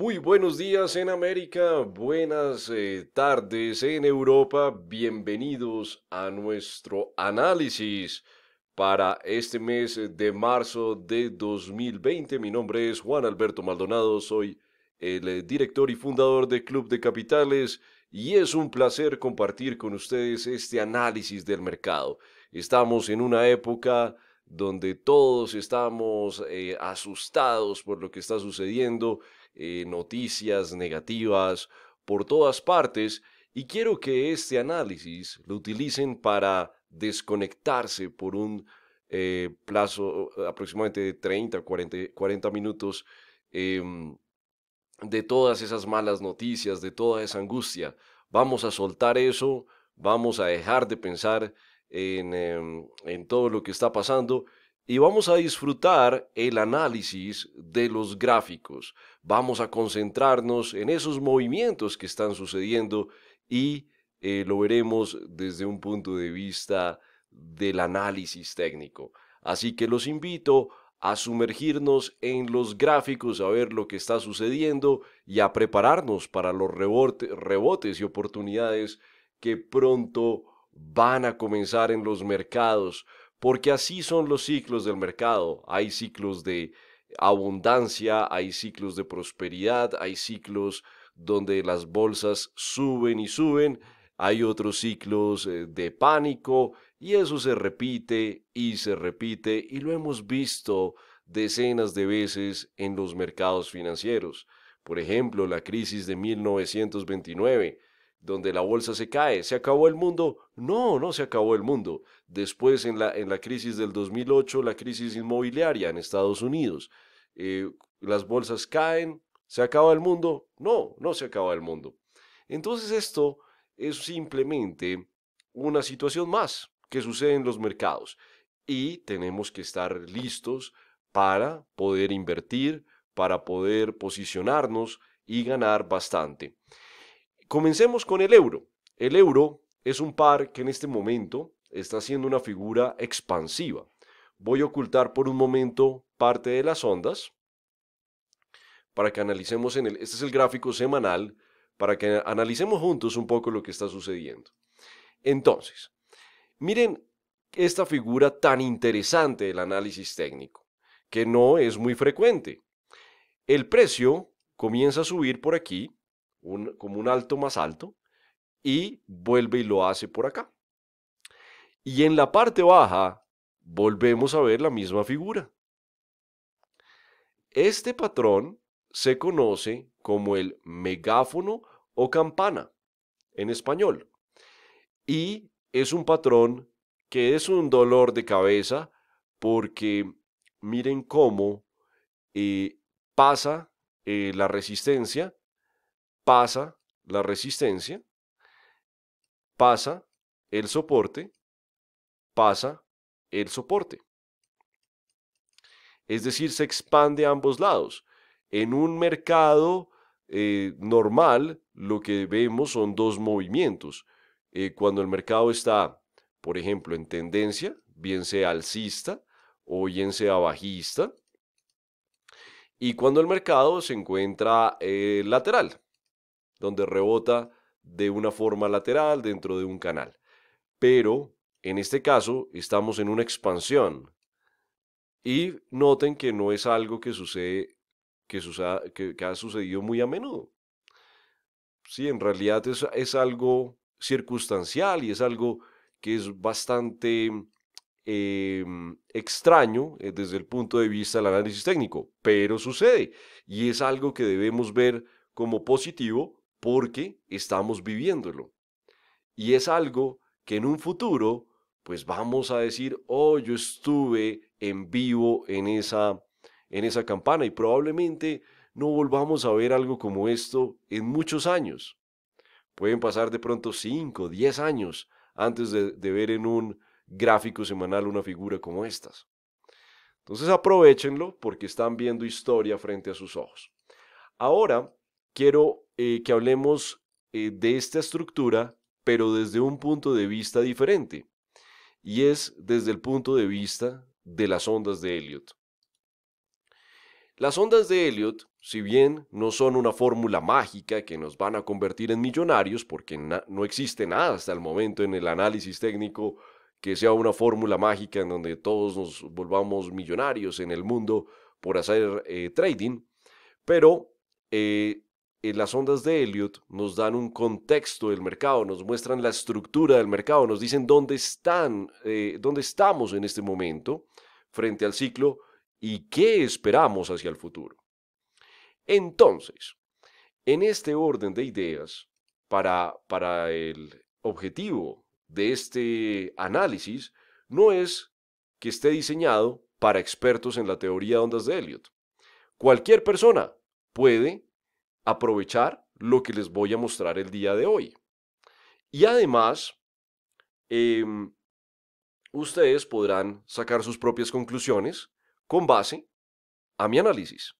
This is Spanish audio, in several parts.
Muy buenos días en América, buenas eh, tardes en Europa, bienvenidos a nuestro análisis para este mes de marzo de 2020. Mi nombre es Juan Alberto Maldonado, soy el eh, director y fundador de Club de Capitales y es un placer compartir con ustedes este análisis del mercado. Estamos en una época donde todos estamos eh, asustados por lo que está sucediendo eh, noticias negativas por todas partes y quiero que este análisis lo utilicen para desconectarse por un eh, plazo eh, aproximadamente de 30, 40, minutos em, de todas esas malas noticias, de toda esa angustia. Vamos a soltar eso, vamos a dejar de pensar en em, todo lo que está pasando y vamos a disfrutar el análisis de los gráficos. Vamos a concentrarnos en esos movimientos que están sucediendo y eh, lo veremos desde un punto de vista del análisis técnico. Así que los invito a sumergirnos en los gráficos, a ver lo que está sucediendo y a prepararnos para los rebotes y oportunidades que pronto van a comenzar en los mercados, porque así son los ciclos del mercado. Hay ciclos de abundancia, hay ciclos de prosperidad, hay ciclos donde las bolsas suben y suben, hay otros ciclos eh, de pánico y eso se repite y se repite y lo hemos visto decenas de veces en los mercados financieros. Por ejemplo, la crisis de 1929 donde la bolsa se cae. ¿Se acabó el mundo? No, no se acabó el mundo. Después, en la, en la crisis del 2008, la crisis inmobiliaria en Estados Unidos, eh, las bolsas caen. ¿Se acaba el mundo? No, no se acaba el mundo. Entonces esto es simplemente una situación más que sucede en los mercados y tenemos que estar listos para poder invertir, para poder posicionarnos y ganar bastante. Comencemos con el euro. El euro es un par que en este momento está siendo una figura expansiva. Voy a ocultar por un momento parte de las ondas para que analicemos en el... Este es el gráfico semanal para que analicemos juntos un poco lo que está sucediendo. Entonces, miren esta figura tan interesante del análisis técnico, que no es muy frecuente. El precio comienza a subir por aquí como un alto más alto, y vuelve y lo hace por acá. Y en la parte baja volvemos a ver la misma figura. Este patrón se conoce como el megáfono o campana en español. Y es un patrón que es un dolor de cabeza porque miren cómo eh, pasa eh, la resistencia pasa la resistencia, pasa el soporte, pasa el soporte. Es decir, se expande a ambos lados. En un mercado eh, normal, lo que vemos son dos movimientos. Eh, cuando el mercado está, por ejemplo, en tendencia, bien sea alcista o bien sea bajista, y cuando el mercado se encuentra eh, lateral, donde rebota de una forma lateral dentro de un canal. Pero en este caso estamos en una expansión. Y noten que no es algo que sucede, que, ha sucedido muy a menudo. Sí, en realidad es, algo circunstancial y es algo que es bastante em, extraño eh, desde el punto de vista del análisis técnico, pero sucede y es algo que debemos ver como positivo porque estamos viviéndolo. Y es algo que en un futuro, pues vamos a decir, oh, yo estuve en vivo en esa, en esa campana y probablemente no volvamos a ver algo como esto en muchos años. Pueden pasar de pronto 5, 10 años antes de, de ver en un gráfico semanal una figura como estas. Entonces aprovechenlo porque están viendo historia frente a sus ojos. Ahora quiero eh, que hablemos eh, de esta estructura, pero desde un punto de vista diferente, y es desde el punto de vista de las ondas de Elliot. Las ondas de Elliot, si bien no son una fórmula mágica que nos van a convertir en millonarios, porque no existe nada hasta el momento en el análisis técnico que sea una fórmula mágica en donde todos nos volvamos millonarios en el mundo por hacer eh, trading, pero las ondas de Elliot nos dan un contexto del mercado, nos muestran la estructura del mercado, nos dicen dónde están, eh, dónde estamos en este momento frente al ciclo y qué esperamos hacia el futuro. Entonces, en este orden de ideas, para, para el objetivo de este análisis, no es que esté diseñado para expertos en la teoría de ondas de Elliot. Cualquier persona puede aprovechar lo que les voy a mostrar el día de hoy. Y además, em, ustedes podrán sacar sus propias conclusiones con base a mi análisis.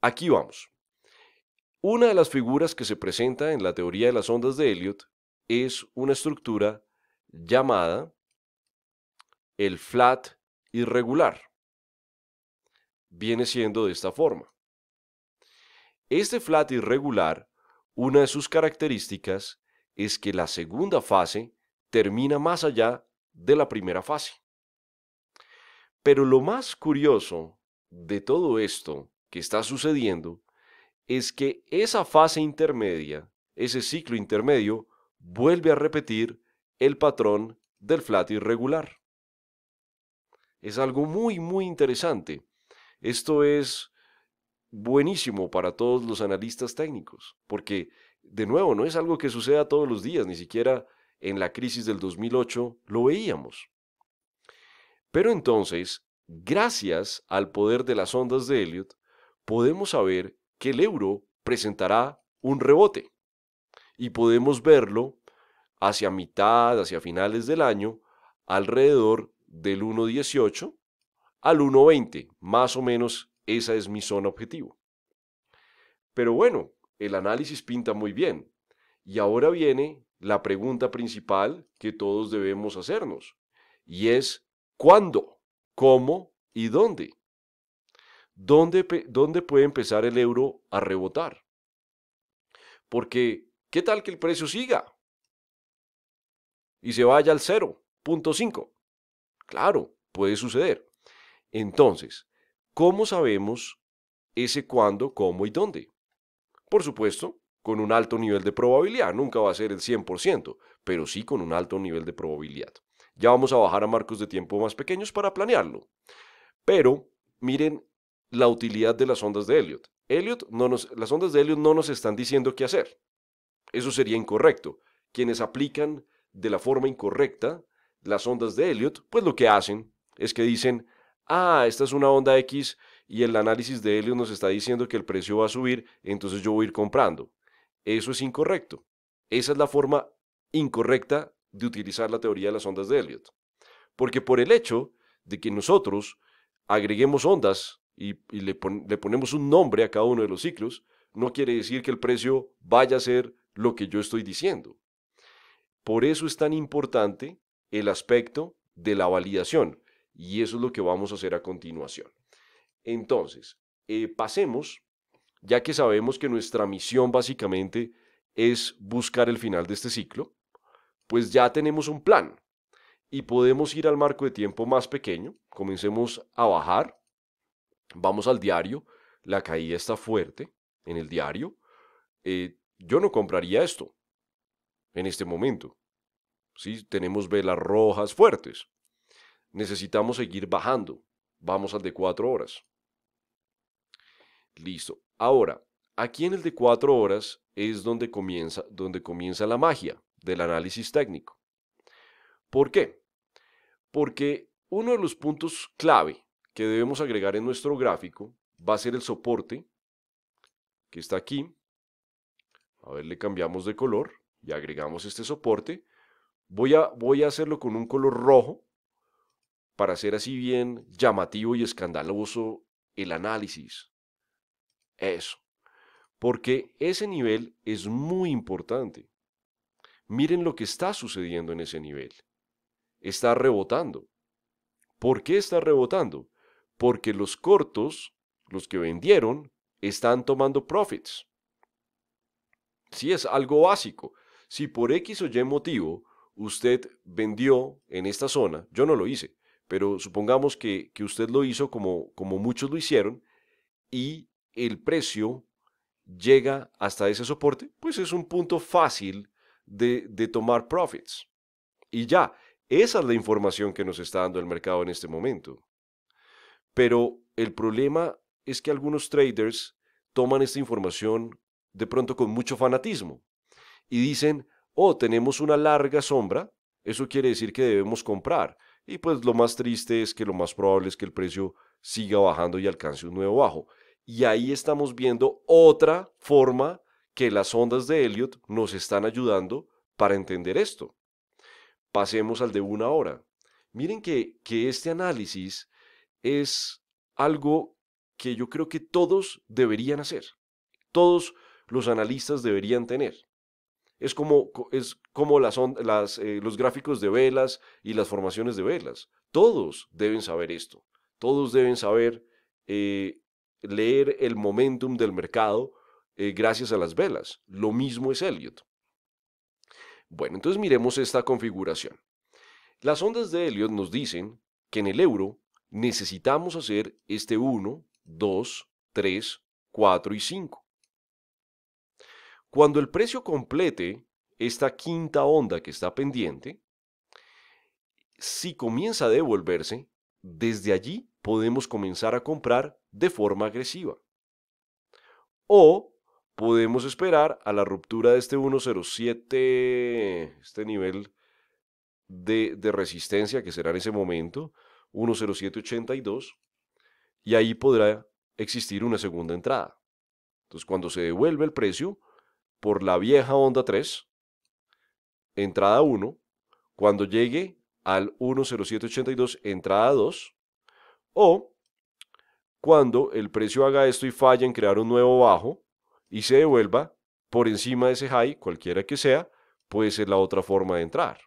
Aquí vamos. Una de las figuras que se presenta en la teoría de las ondas de Elliot es una estructura llamada el flat irregular. Viene siendo de esta forma. Este flat irregular, una de sus características es que la segunda fase termina más allá de la primera fase. Pero lo más curioso de todo esto que está sucediendo es que esa fase intermedia, ese ciclo intermedio, vuelve a repetir el patrón del flat irregular. Es algo muy, muy interesante. Esto es buenísimo para todos los analistas técnicos, porque de nuevo no es algo que suceda todos los días, ni siquiera en la crisis del 2008 lo veíamos. Pero entonces, gracias al poder de las ondas de Elliot, podemos saber que el euro presentará un rebote y podemos verlo hacia mitad, hacia finales del año, alrededor del 1.18 al 1.20, más o menos esa es mi zona objetivo. Pero bueno, el análisis pinta muy bien. Y ahora viene la pregunta principal que todos debemos hacernos. Y es, ¿cuándo? ¿Cómo? ¿Y dónde? ¿Dónde, dónde puede empezar el euro a rebotar? Porque, ¿qué tal que el precio siga? Y se vaya al 0.5. Claro, puede suceder. Entonces, ¿Cómo sabemos ese cuándo, cómo y dónde? Por supuesto, con un alto nivel de probabilidad, nunca va a ser el 100%, pero sí con un alto nivel de probabilidad. Ya vamos a bajar a marcos de tiempo más pequeños para planearlo. Pero miren la utilidad de las ondas de Elliot. Elliot no nos, las ondas de Elliot no nos están diciendo qué hacer. Eso sería incorrecto. Quienes aplican de la forma incorrecta las ondas de Elliot, pues lo que hacen es que dicen, ah, esta es una onda X y el análisis de Elliot nos está diciendo que el precio va a subir, entonces yo voy a ir comprando. Eso es incorrecto. Esa es la forma incorrecta de utilizar la teoría de las ondas de Elliot. Porque por el hecho de que nosotros agreguemos ondas y, le, ponemos un nombre a cada uno de los ciclos, no quiere decir que el precio vaya a ser lo que yo estoy diciendo. Por eso es tan importante el aspecto de la validación. Y eso es lo que vamos a hacer a continuación. Entonces, eh, pasemos, ya que sabemos que nuestra misión básicamente es buscar el final de este ciclo, pues ya tenemos un plan y podemos ir al marco de tiempo más pequeño, comencemos a bajar, vamos al diario, la caída está fuerte en el diario, eh, yo no compraría esto en este momento. ¿sí? Tenemos velas rojas fuertes, necesitamos seguir bajando. Vamos al de 4 horas. Listo. Ahora, aquí en el de 4 horas es donde comienza, donde comienza la magia del análisis técnico. ¿Por qué? Porque uno de los puntos clave que debemos agregar en nuestro gráfico va a ser el soporte que está aquí. A ver, le cambiamos de color y agregamos este soporte. Voy a, voy a hacerlo con un color rojo para hacer así bien llamativo y escandaloso el análisis. Eso. Porque ese nivel es muy importante. Miren lo que está sucediendo en ese nivel. Está rebotando. ¿Por qué está rebotando? Porque los cortos, los que vendieron, están tomando profits. Si es algo básico. Si por X o Y motivo usted vendió en esta zona, yo no lo hice, pero supongamos que, usted lo hizo como, como muchos lo hicieron y el precio llega hasta ese soporte, pues es un punto fácil de, de, tomar profits. Y ya, esa es la información que nos está dando el mercado en este momento. Pero el problema es que algunos traders toman esta información de pronto con mucho fanatismo y dicen, oh, tenemos una larga sombra, eso quiere decir que debemos comprar. Y pues lo más triste es que lo más probable es que el precio siga bajando y alcance un nuevo bajo. Y ahí estamos viendo otra forma que las ondas de Elliot nos están ayudando para entender esto. Pasemos al de una hora. Miren que, que este análisis es algo que yo creo que todos deberían hacer. Todos los analistas deberían tener es como, es como las, eh, los gráficos de velas y las formaciones de velas. Todos deben saber esto. Todos deben saber eh, leer el momentum del mercado eh, gracias a las velas. Lo mismo es Elliot. Bueno, entonces miremos esta configuración. Las ondas de Elliot nos dicen que en el euro necesitamos hacer este 1, 2, 3, 4 y 5. Cuando el precio complete esta quinta onda que está pendiente, si comienza a devolverse, desde allí podemos comenzar a comprar de forma agresiva. O podemos esperar a la ruptura de este 107, este nivel de, resistencia que será en ese momento, 10782, y ahí podrá existir una segunda entrada. Entonces, cuando se devuelve el precio, por la vieja onda 3, entrada 1, cuando llegue al 10782, entrada 2, o cuando el precio haga esto y falla en crear un nuevo bajo y se devuelva por encima de ese high, cualquiera que sea, puede ser la otra forma de entrar.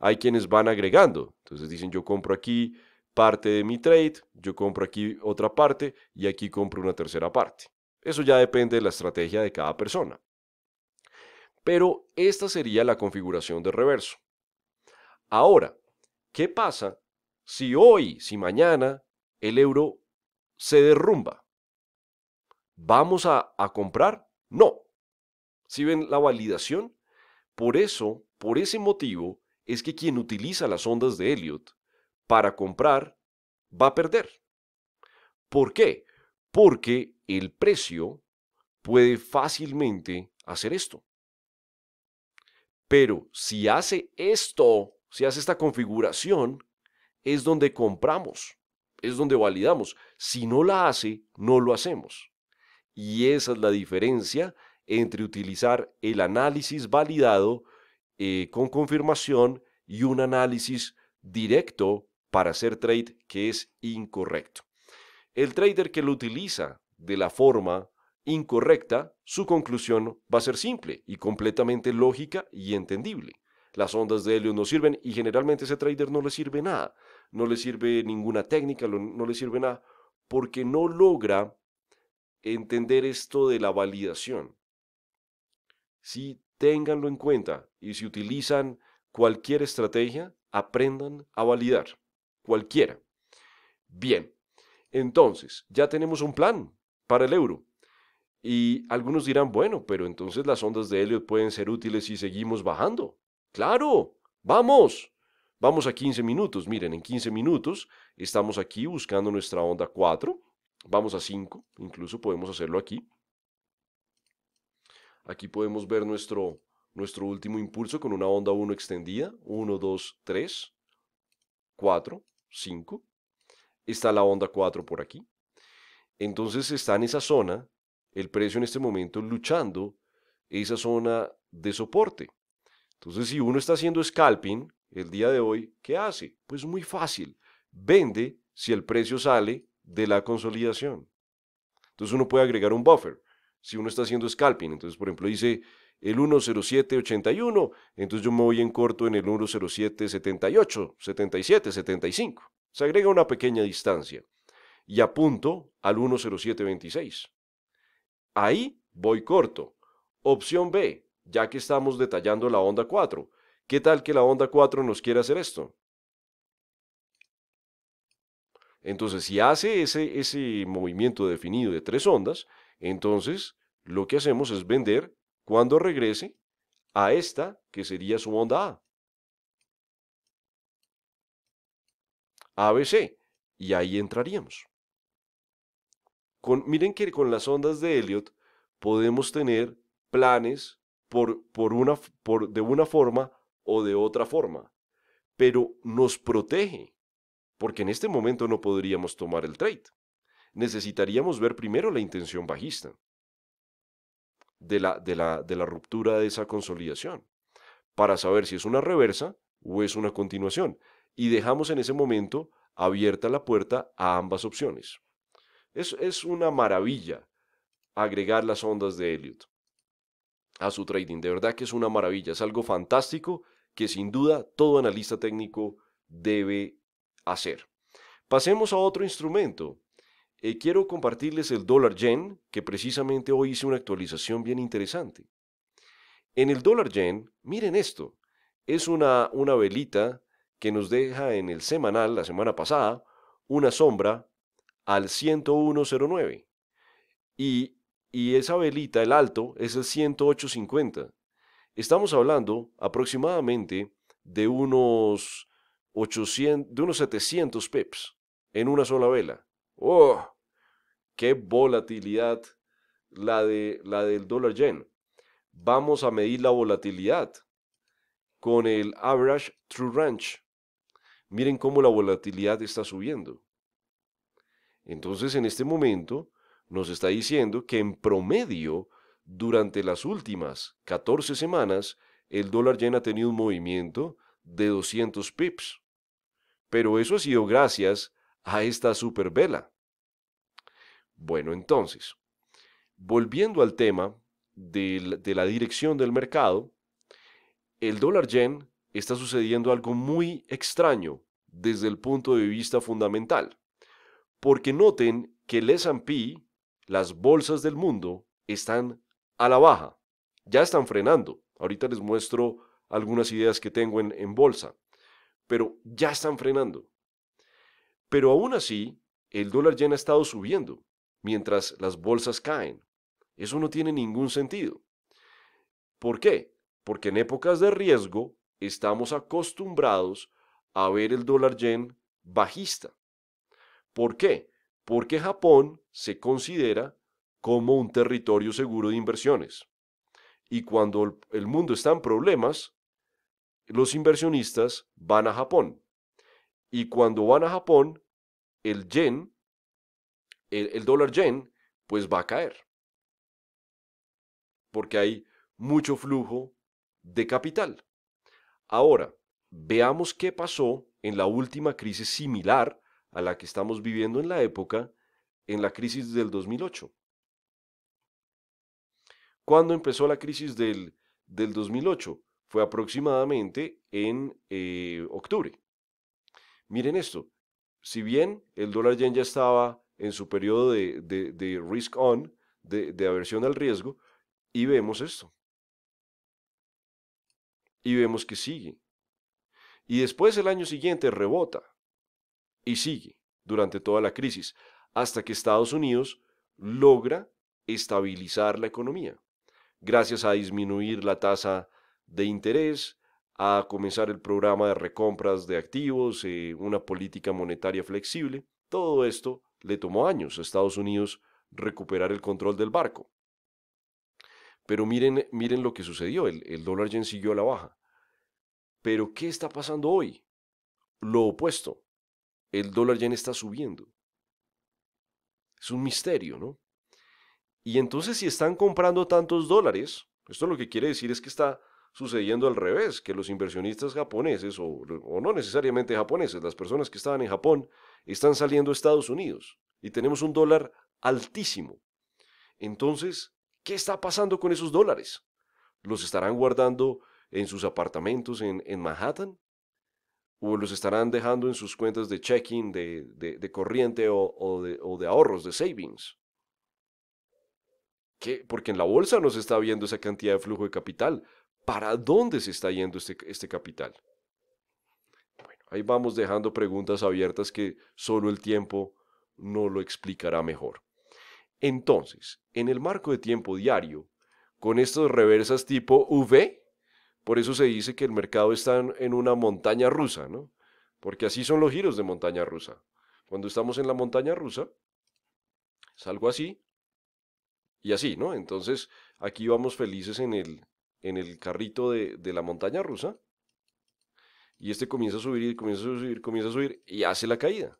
Hay quienes van agregando, entonces dicen yo compro aquí parte de mi trade, yo compro aquí otra parte y aquí compro una tercera parte. Eso ya depende de la estrategia de cada persona pero esta sería la configuración de reverso. Ahora, ¿qué pasa si hoy, si mañana, el euro se derrumba? ¿Vamos a, comprar? No. Si ven la validación? Por eso, por ese motivo, es que quien utiliza las ondas de Elliot para comprar va a perder. ¿Por qué? Porque el precio puede fácilmente hacer esto. Pero si hace esto, si hace esta configuración, es donde compramos, es donde validamos. Si no la hace, no lo hacemos. Y esa es la diferencia entre utilizar el análisis validado eh, con confirmación y un análisis directo para hacer trade que es incorrecto. El trader que lo utiliza de la forma incorrecta, su conclusión va a ser simple y completamente lógica y entendible. Las ondas de Helios no sirven y generalmente ese trader no le sirve nada, no le sirve ninguna técnica, no le sirve nada, porque no logra entender esto de la validación. Si ténganlo en cuenta y si utilizan cualquier estrategia, aprendan a validar, cualquiera. Bien, entonces ya tenemos un plan para el euro. Y algunos dirán, bueno, pero entonces las ondas de Elliot pueden ser útiles si seguimos bajando. Claro, vamos. Vamos a 15 minutos. Miren, en 15 minutos estamos aquí buscando nuestra onda 4. Vamos a 5, incluso podemos hacerlo aquí. Aquí podemos ver nuestro, nuestro último impulso con una onda 1 extendida. 1, 2, 3, 4, 5. Está la onda 4 por aquí. Entonces está en esa zona el precio en este momento luchando esa zona de soporte. Entonces, si uno está haciendo scalping el día de hoy, ¿qué hace? Pues muy fácil. Vende si el precio sale de la consolidación. Entonces uno puede agregar un buffer. Si uno está haciendo scalping, entonces por ejemplo dice el 10781, entonces yo me voy en corto en el 10778, 77, 75. Se agrega una pequeña distancia y apunto al 10726. Ahí voy corto. Opción B, ya que estamos detallando la onda 4. ¿Qué tal que la onda 4 nos quiere hacer esto? Entonces, si hace ese, ese movimiento definido de tres ondas, entonces lo que hacemos es vender cuando regrese a esta, que sería su onda A. ABC. Y ahí entraríamos miren que con las ondas de Elliot podemos tener planes por, por una, por, de una forma o de otra forma, pero nos protege, porque en este momento no podríamos tomar el trade. Necesitaríamos ver primero la intención bajista de de de la ruptura de esa consolidación para saber si es una reversa o es una continuación. Y dejamos en ese momento abierta la puerta a ambas opciones. Es, una maravilla agregar las ondas de Elliot a su trading. De verdad que es una maravilla, es algo fantástico que sin duda todo analista técnico debe hacer. Pasemos a otro instrumento. Eh, quiero compartirles el dólar yen, que precisamente hoy hice una actualización bien interesante. En el dólar yen, miren esto, es una, una velita que nos deja en el semanal, la semana pasada, una sombra al 10109. Y, y esa velita, el alto, es el 10850. Estamos hablando aproximadamente de unos 800, de unos 700 pips en una sola vela. ¡Oh! ¡Qué volatilidad la, de, la del dólar yen! Vamos a medir la volatilidad con el Average True Range. Miren cómo la volatilidad está subiendo. Entonces, en este momento, nos está diciendo que en promedio, durante las últimas 14 semanas, el dólar yen ha tenido un movimiento de 200 pips. Pero eso ha sido gracias a esta supervela. Bueno, entonces, volviendo al tema de, de la dirección del mercado, el dólar yen está sucediendo algo muy extraño desde el punto de vista fundamental porque noten que el S&P, las bolsas del mundo, están a la baja. Ya están frenando. Ahorita les muestro algunas ideas que tengo en, bolsa. Pero ya están frenando. Pero aún así, el dólar yen ha estado subiendo, mientras las bolsas caen. Eso no tiene ningún sentido. ¿Por qué? Porque en épocas de riesgo estamos acostumbrados a ver el dólar yen bajista. ¿Por qué? Porque Japón se considera como un territorio seguro de inversiones. Y cuando el mundo está en problemas, los inversionistas van a Japón. Y cuando van a Japón, el yen, el, dólar yen, pues va a caer. Porque hay mucho flujo de capital. Ahora, veamos qué pasó en la última crisis similar a la que estamos viviendo en la época, en la crisis del 2008. ¿Cuándo empezó la crisis del, 2008? Fue aproximadamente en eh, octubre. Miren esto, si bien el dólar yen ya estaba en su periodo de, risk on, de aversión al riesgo, y vemos esto. Y vemos que sigue. Y después el año siguiente rebota y sigue durante toda la crisis, hasta que Estados Unidos logra estabilizar la economía, gracias a disminuir la tasa de interés, a comenzar el programa de recompras de activos, eh, una política monetaria flexible. Todo esto le tomó años a Estados Unidos recuperar el control del barco. Pero miren, miren lo que sucedió, el, el dólar yen siguió a la baja. Pero ¿qué está pasando hoy? Lo opuesto el dólar yen está subiendo. Es un misterio, ¿no? Y entonces si están comprando tantos dólares, esto lo que quiere decir es que está sucediendo al revés, que los inversionistas japoneses, o, no necesariamente japoneses, las personas que estaban en Japón, están saliendo a Estados Unidos y tenemos un dólar altísimo. Entonces, ¿qué está pasando con esos dólares? ¿Los estarán guardando en sus apartamentos en Manhattan? o los estarán dejando en sus cuentas de checking, de, de, corriente o, de, ahorros, de savings. ¿Qué? Porque en la bolsa no se está viendo esa cantidad de flujo de capital. ¿Para dónde se está yendo este, este capital? Bueno, ahí vamos dejando preguntas abiertas que solo el tiempo no lo explicará mejor. Entonces, en el marco de tiempo diario, con estas reversas tipo V, por eso se dice que el mercado está en una montaña rusa, ¿no? Porque así son los giros de montaña rusa. Cuando estamos en la montaña rusa, salgo así y así, ¿no? Entonces aquí vamos felices en el, en el carrito de, de la montaña rusa y este comienza a subir y comienza a subir, comienza a subir y hace la caída.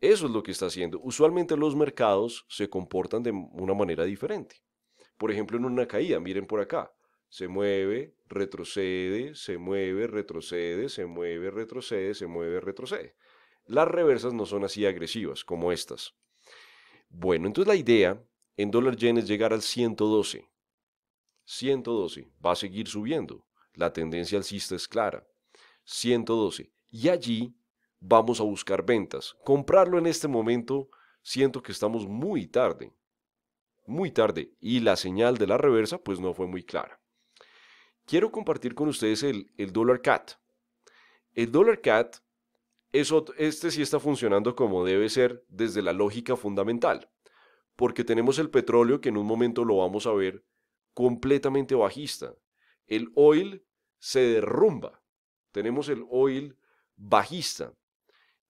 Eso es lo que está haciendo. Usualmente los mercados se comportan de una manera diferente. Por ejemplo, en una caída, miren por acá se mueve, retrocede, se mueve, retrocede, se mueve, retrocede, se mueve, retrocede. Las reversas no son así agresivas como estas. Bueno, entonces la idea en dólar yen es llegar al 112. 112, va a seguir subiendo. La tendencia alcista es clara. 112. Y allí vamos a buscar ventas. Comprarlo en este momento, siento que estamos muy tarde. Muy tarde. Y la señal de la reversa pues no fue muy clara quiero compartir con ustedes el, Dólar Cat. El Dólar Cat, es este sí está funcionando como debe ser desde la lógica fundamental, porque tenemos el petróleo que en un momento lo vamos a ver completamente bajista. El oil se derrumba. Tenemos el oil bajista.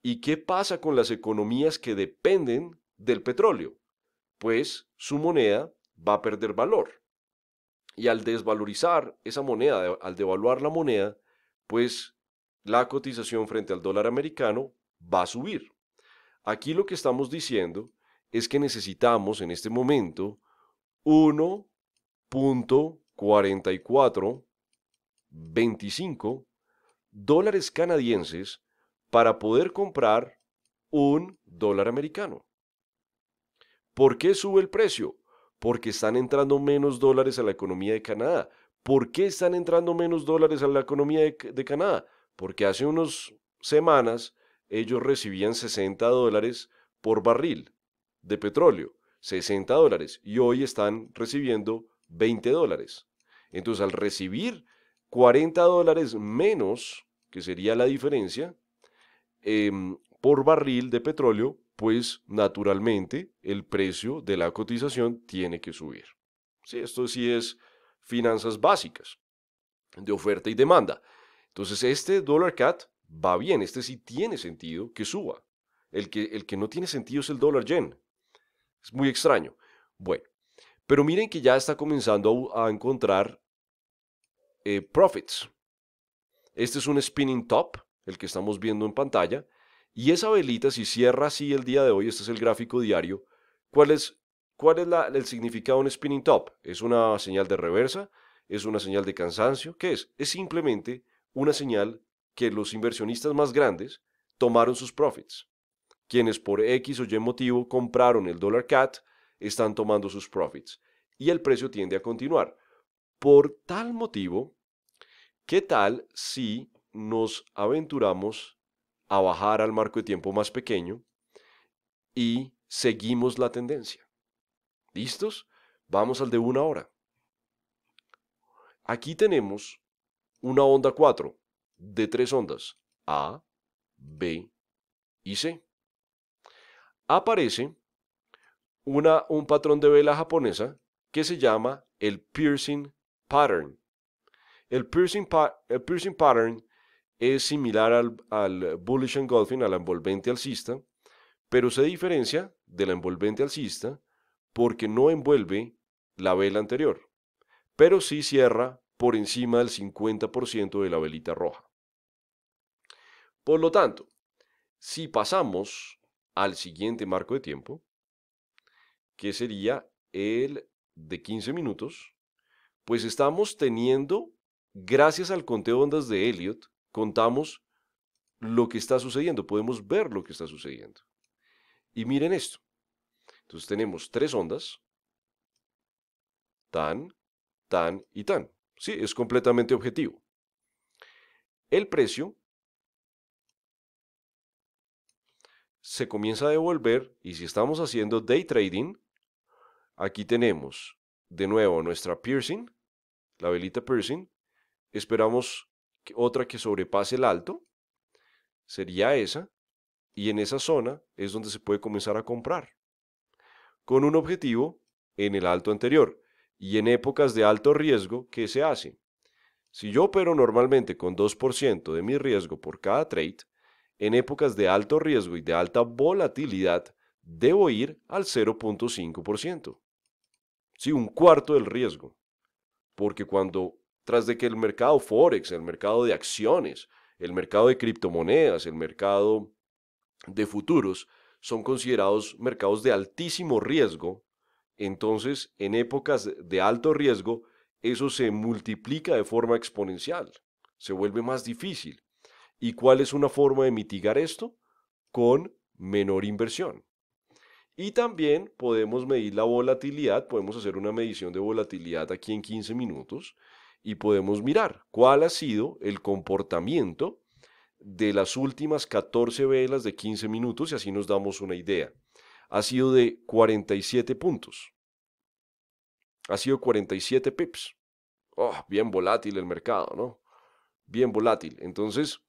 ¿Y qué pasa con las economías que dependen del petróleo? Pues su moneda va a perder valor. Y al desvalorizar esa moneda, al devaluar la moneda, pues la cotización frente al dólar americano va a subir. Aquí lo que estamos diciendo es que necesitamos en este momento 1.4425 dólares canadienses para poder comprar un dólar americano. ¿Por qué sube el precio? porque están entrando menos dólares a la economía de Canadá. ¿Por qué están entrando menos dólares a la economía de, Canadá? Porque hace unas semanas ellos recibían 60 dólares por barril de petróleo, 60 dólares, y hoy están recibiendo 20 dólares. Entonces, al recibir 40 dólares menos, que sería la diferencia, em, por barril de petróleo, pues naturalmente el precio de la cotización tiene que subir. Sí, esto sí es finanzas básicas de oferta y demanda. Entonces este dólar cat va bien, este sí tiene sentido que suba. El que, el que no tiene sentido es el dólar yen. Es muy extraño. Bueno, pero miren que ya está comenzando a, encontrar eh, profits. Este es un spinning top, el que estamos viendo en pantalla, y esa velita, si cierra así el día de hoy, este es el gráfico diario, ¿cuál es, cuál es el significado de un spinning top? ¿Es una señal de reversa? ¿Es una señal de cansancio? ¿Qué es? Es simplemente una señal que los inversionistas más grandes tomaron sus profits. Quienes por X o Y motivo compraron el dólar CAT están tomando sus profits y el precio tiende a continuar. Por tal motivo, ¿qué tal si nos aventuramos a bajar al marco de tiempo más pequeño y seguimos la tendencia. ¿Listos? Vamos al de una hora. Aquí tenemos una onda 4 de tres ondas, A, B y C. Aparece una, un patrón de vela japonesa que se llama el piercing pattern. el piercing pattern es similar al, al bullish engulfing, a la envolvente alcista, pero se diferencia de la envolvente alcista porque no envuelve la vela anterior, pero sí cierra por encima del 50% de la velita roja. Por lo tanto, si pasamos al siguiente marco de tiempo, que sería el de 15 minutos, pues estamos teniendo, gracias al conteo de ondas de Elliot, contamos lo que está sucediendo, podemos ver lo que está sucediendo. Y miren esto. Entonces tenemos tres ondas, tan, tan y tan. Sí, es completamente objetivo. El precio se comienza a devolver y si estamos haciendo day trading, aquí tenemos de nuevo nuestra piercing, la velita piercing, esperamos otra que sobrepase el alto, sería esa, y en esa zona es donde se puede comenzar a comprar, con un objetivo en el alto anterior y en épocas de alto riesgo, ¿qué se hace? Si yo opero normalmente con 2% de mi riesgo por cada trade, en épocas de alto riesgo y de alta volatilidad, debo ir al 0.5%. Sí, un cuarto del riesgo. Porque cuando tras de que el mercado forex, el mercado de acciones, el mercado de criptomonedas, el mercado de futuros, son considerados mercados de altísimo riesgo, entonces en épocas de alto riesgo eso se multiplica de forma exponencial, se vuelve más difícil. ¿Y cuál es una forma de mitigar esto? Con menor inversión. Y también podemos medir la volatilidad, podemos hacer una medición de volatilidad aquí en 15 minutos y podemos mirar cuál ha sido el comportamiento de las últimas 14 velas de 15 minutos y así nos damos una idea. Ha sido de 47 puntos. Ha sido 47 pips. Oh, bien volátil el mercado, ¿no? Bien volátil. Entonces,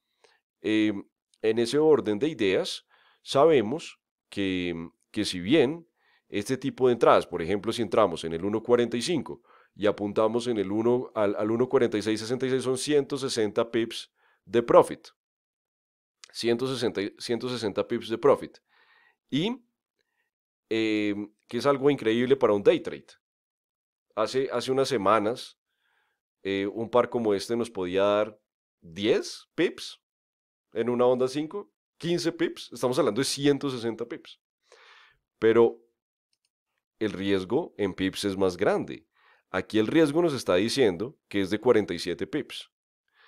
eh, en ese orden de ideas, sabemos que, que si bien este tipo de entradas, por ejemplo, si entramos en el 1.45 y apuntamos en el 1 al, al 1.4666 son 160 pips de profit. 160, 160 pips de profit. Y em, que es algo increíble para un day trade. Hace, hace unas semanas, eh, un par como este nos podía dar 10 pips en una onda 5, 15 pips, estamos hablando de 160 pips. Pero el riesgo en pips es más grande. Aquí el riesgo nos está diciendo que es de 47 pips.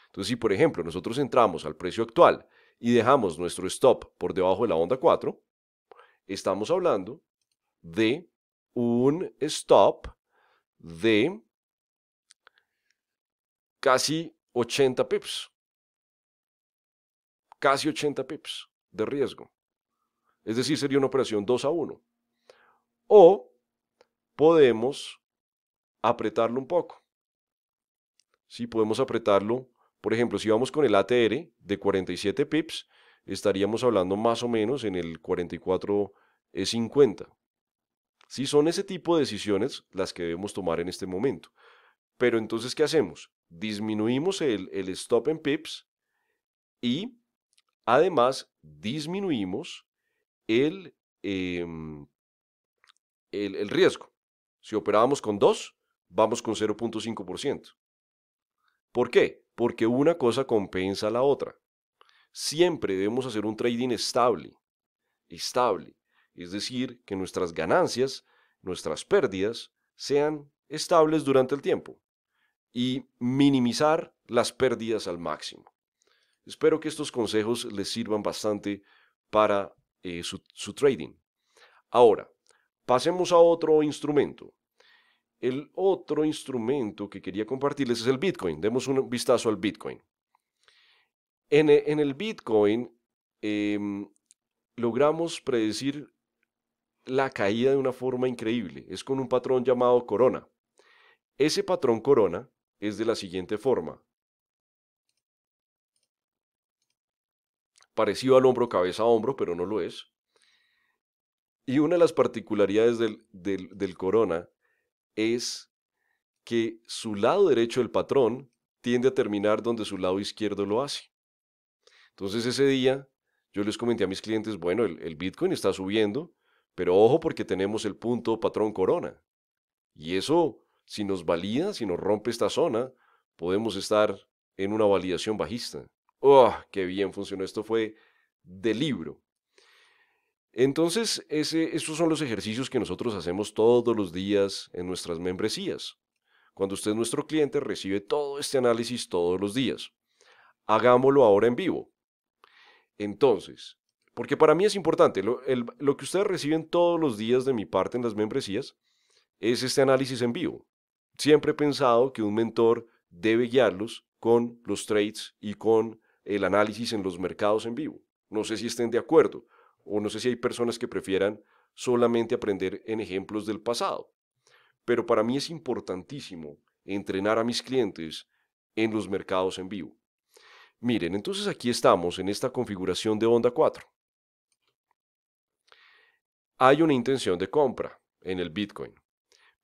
Entonces, si por ejemplo nosotros entramos al precio actual y dejamos nuestro stop por debajo de la onda 4, estamos hablando de un stop de casi 80 pips. Casi 80 pips de riesgo. Es decir, sería una operación 2 a 1. O podemos apretarlo un poco. Si podemos apretarlo, por ejemplo, si vamos con el ATR de 47 pips, estaríamos hablando más o menos en el 44.50. E si son ese tipo de decisiones las que debemos tomar en este momento. Pero entonces, ¿qué hacemos? Disminuimos el, stop en pips y además disminuimos el, em, el, el riesgo. Si operábamos con 2, vamos con 0.5%. ¿Por qué? Porque una cosa compensa a la otra. Siempre debemos hacer un trading estable, estable, es decir, que nuestras ganancias, nuestras pérdidas, sean estables durante el tiempo y minimizar las pérdidas al máximo. Espero que estos consejos les sirvan bastante para eh, su trading. Ahora, pasemos a otro instrumento, el otro instrumento que quería compartirles es el Bitcoin. Demos un vistazo al Bitcoin. En, e, el Bitcoin em, logramos predecir la caída de una forma increíble. Es con un patrón llamado corona. Ese patrón corona es de la siguiente forma. Parecido al hombro, cabeza a hombro, pero no lo es. Y una de las particularidades del corona es que su lado derecho del patrón tiende a terminar donde su lado izquierdo lo hace. Entonces ese día yo les comenté a mis clientes, bueno, el, Bitcoin está subiendo, pero ojo porque tenemos el punto patrón corona. Y eso, si nos valida, si nos rompe esta zona, podemos estar en una validación bajista. ¡Oh, qué bien funcionó! Esto fue de libro. Entonces, esos son los ejercicios que nosotros hacemos todos los días en nuestras membresías. Cuando usted nuestro cliente, recibe todo este análisis todos los días. Hagámoslo ahora en vivo. Entonces, porque para mí es importante, lo, lo que ustedes reciben todos los días de mi parte en las membresías es este análisis en vivo. Siempre he pensado que un mentor debe guiarlos con los trades y con el análisis en los mercados en vivo. No sé si estén de acuerdo, o no sé si hay personas que prefieran solamente aprender en ejemplos del pasado. Pero para mí es importantísimo entrenar a mis clientes en los mercados en vivo. Miren, entonces aquí estamos en esta configuración de onda 4. Hay una intención de compra en el Bitcoin.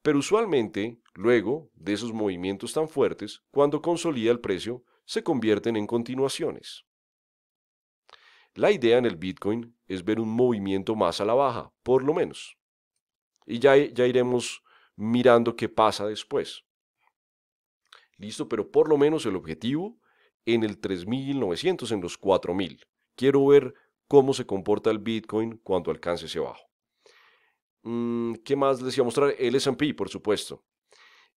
Pero usualmente, luego de esos movimientos tan fuertes, cuando consolida el precio, se convierten en continuaciones. La idea en el Bitcoin es ver un movimiento más a la baja, por lo menos. Y ya, ya iremos mirando qué pasa después. Listo, pero por lo menos el objetivo en el 3900, en los 4000. Quiero ver cómo se comporta el Bitcoin cuando alcance ese bajo. Mm, ¿Qué más les iba a mostrar? El SP, por supuesto.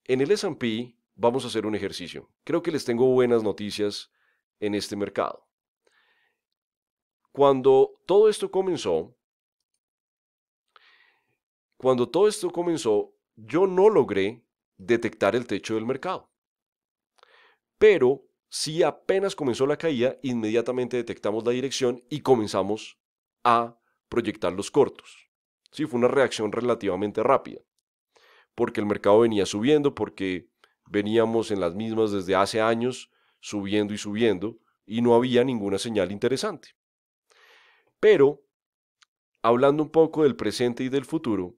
En el SP vamos a hacer un ejercicio. Creo que les tengo buenas noticias en este mercado. Cuando todo esto comenzó, cuando todo esto comenzó, yo no logré detectar el techo del mercado. Pero si apenas comenzó la caída, inmediatamente detectamos la dirección y comenzamos a proyectar los cortos. Sí, fue una reacción relativamente rápida, porque el mercado venía subiendo, porque veníamos en las mismas desde hace años, subiendo y subiendo, y no había ninguna señal interesante. Pero, hablando un poco del presente y del futuro,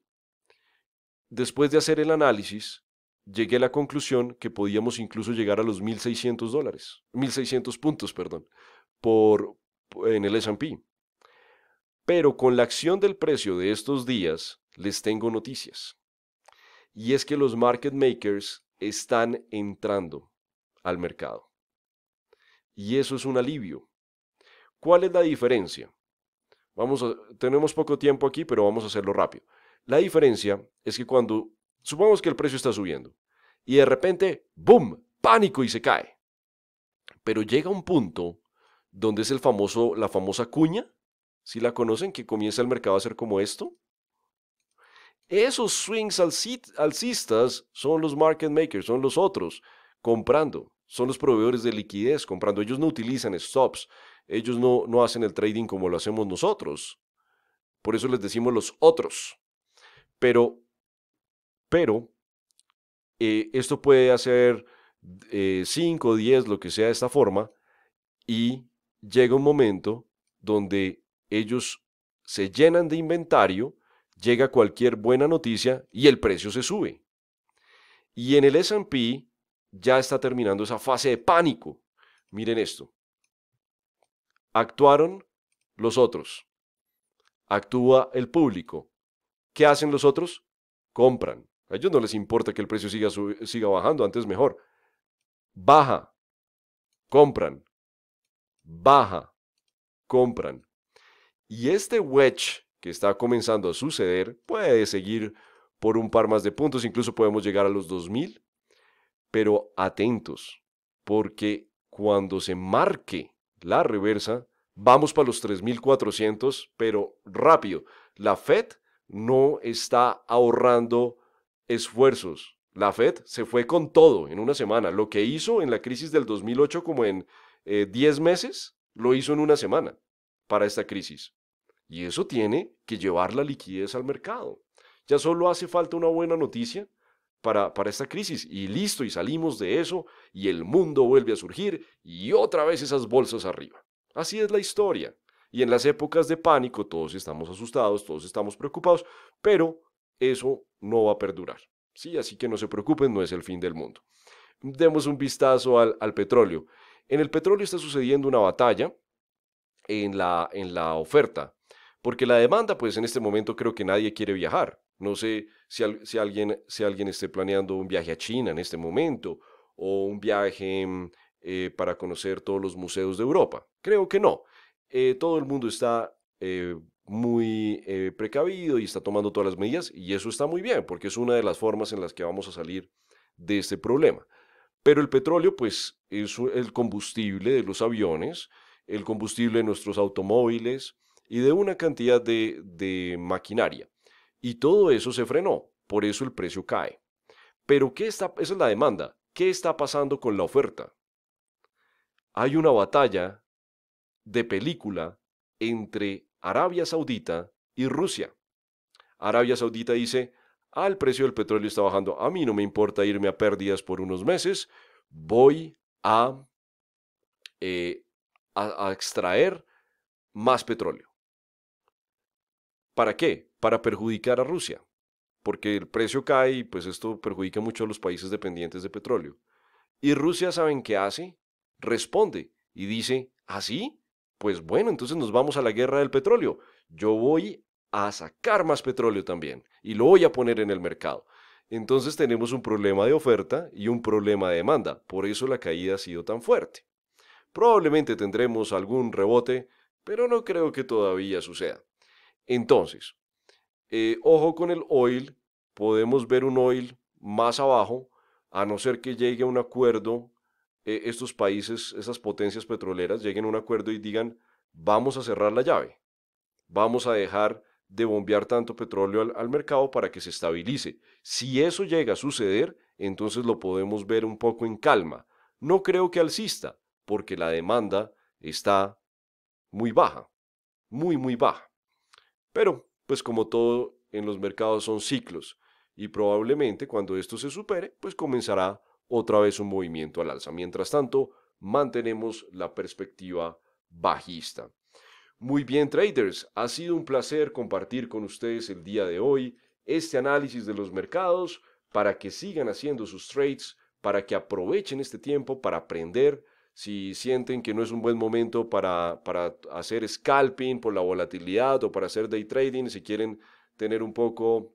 después de hacer el análisis, llegué a la conclusión que podíamos incluso llegar a los 1.600 dólares, 1.600 puntos, perdón, por, en el S&P. Pero con la acción del precio de estos días, les tengo noticias. Y es que los market makers están entrando al mercado. Y eso es un alivio. ¿Cuál es la diferencia? Vamos tenemos poco tiempo aquí, pero vamos a hacerlo rápido. La diferencia es que cuando supongamos que el precio está subiendo y de repente, ¡boom!, pánico y se cae. Pero llega un punto donde es el famoso, la famosa cuña, si la conocen, que comienza el mercado a ser como esto. Esos swings alcistas son los market makers, son los otros comprando, son los proveedores de liquidez comprando. Ellos no utilizan stops, ellos no, no hacen el trading como lo hacemos nosotros. Por eso les decimos los otros. Pero, pero, eh, esto puede hacer 5, eh, 10, lo que sea de esta forma, y llega un momento donde ellos se llenan de inventario, llega cualquier buena noticia y el precio se sube. Y en el SP ya está terminando esa fase de pánico. Miren esto. Actuaron los otros. Actúa el público. ¿Qué hacen los otros? Compran. A ellos no les importa que el precio siga, siga bajando, antes mejor. Baja. Compran. Baja. Compran. Y este wedge que está comenzando a suceder puede seguir por un par más de puntos, incluso podemos llegar a los 2000, pero atentos, porque cuando se marque la reversa, vamos para los 3.400, pero rápido, la Fed no está ahorrando esfuerzos. La Fed se fue con todo en una semana. Lo que hizo en la crisis del 2008 como en 10 eh, meses, lo hizo en una semana para esta crisis. Y eso tiene que llevar la liquidez al mercado. Ya solo hace falta una buena noticia para, esta crisis y listo, y salimos de eso y el mundo vuelve a surgir y otra vez esas bolsas arriba. Así es la historia. Y en las épocas de pánico todos estamos asustados, todos estamos preocupados, pero eso no va a perdurar. Sí, así que no se preocupen, no es el fin del mundo. Demos un vistazo al, al petróleo. En el petróleo está sucediendo una batalla en la, en la oferta, porque la demanda, pues en este momento creo que nadie quiere viajar. No sé si, alguien, si alguien esté planeando un viaje a China en este momento o un viaje mm, eh, para conocer todos los museos de Europa. Creo que no. Eh, todo el mundo está eh, muy precavido y está tomando todas las medidas y eso está muy bien porque es una de las formas en las que vamos a salir de este problema. Pero el petróleo, pues, es el combustible de los aviones, el combustible de nuestros automóviles y de una cantidad de maquinaria. Y todo eso se frenó, por eso el precio cae. Pero ¿qué está, esa es la demanda. ¿Qué está pasando con la oferta? Hay una batalla de película entre Arabia Saudita y Rusia. Arabia Saudita dice, al precio del petróleo está bajando, a mí no me importa irme a pérdidas por unos meses, voy a, eh, a extraer más petróleo. ¿Para qué? para perjudicar a Rusia, porque el precio cae y pues esto perjudica mucho a los países dependientes de petróleo. Y Rusia, ¿saben qué hace? Responde y dice, ¿así? ¿Ah, pues bueno, entonces nos vamos a la guerra del petróleo. Yo voy a sacar más petróleo también y lo voy a poner en el mercado. Entonces tenemos un problema de oferta y un problema de demanda. Por eso la caída ha sido tan fuerte. Probablemente tendremos algún rebote, pero no creo que todavía suceda. Entonces, eh, ojo con el oil, podemos ver un oil más abajo, a no ser que llegue a un acuerdo, eh, estos países, esas potencias petroleras, lleguen a un acuerdo y digan, vamos a cerrar la llave, vamos a dejar de bombear tanto petróleo al, al, mercado para que se estabilice. Si eso llega a suceder, entonces lo podemos ver un poco en calma. No creo que alcista, porque la demanda está muy baja, muy, muy baja. Pero pues como todo en los mercados son ciclos y probablemente cuando esto se supere, pues comenzará otra vez un movimiento al alza. Mientras tanto, mantenemos la perspectiva bajista. Muy bien, traders, ha sido un placer compartir con ustedes el día de hoy este análisis de los mercados para que sigan haciendo sus trades, para que aprovechen este tiempo para aprender, si sienten que no es un buen momento para, para hacer scalping por la volatilidad o para hacer day trading, si quieren tener un poco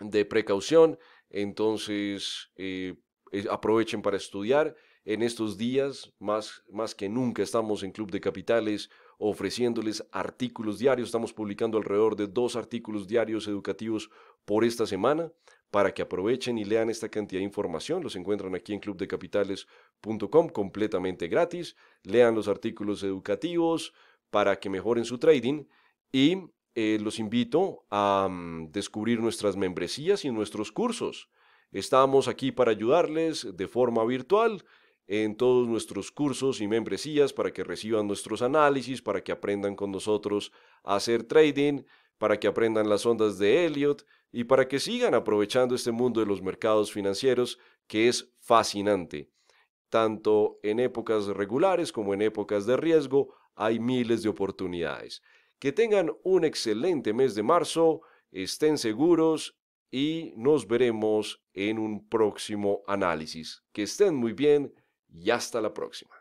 de precaución, entonces eh, eh, aprovechen para estudiar. En estos días, más, más que nunca, estamos en Club de Capitales ofreciéndoles artículos diarios. Estamos publicando alrededor de dos artículos diarios educativos por esta semana para que aprovechen y lean esta cantidad de información. Los encuentran aquí en clubdecapitales.com completamente gratis. Lean los artículos educativos para que mejoren su trading y eh, los invito a mm, descubrir nuestras membresías y nuestros cursos. Estamos aquí para ayudarles de forma virtual en todos nuestros cursos y membresías para que reciban nuestros análisis, para que aprendan con nosotros a hacer trading, para que aprendan las ondas de Elliot y para que sigan aprovechando este mundo de los mercados financieros que es fascinante. Tanto en épocas regulares como en épocas de riesgo hay miles de oportunidades. Que tengan un excelente mes de marzo, estén seguros y nos veremos en un próximo análisis. Que estén muy bien y hasta la próxima.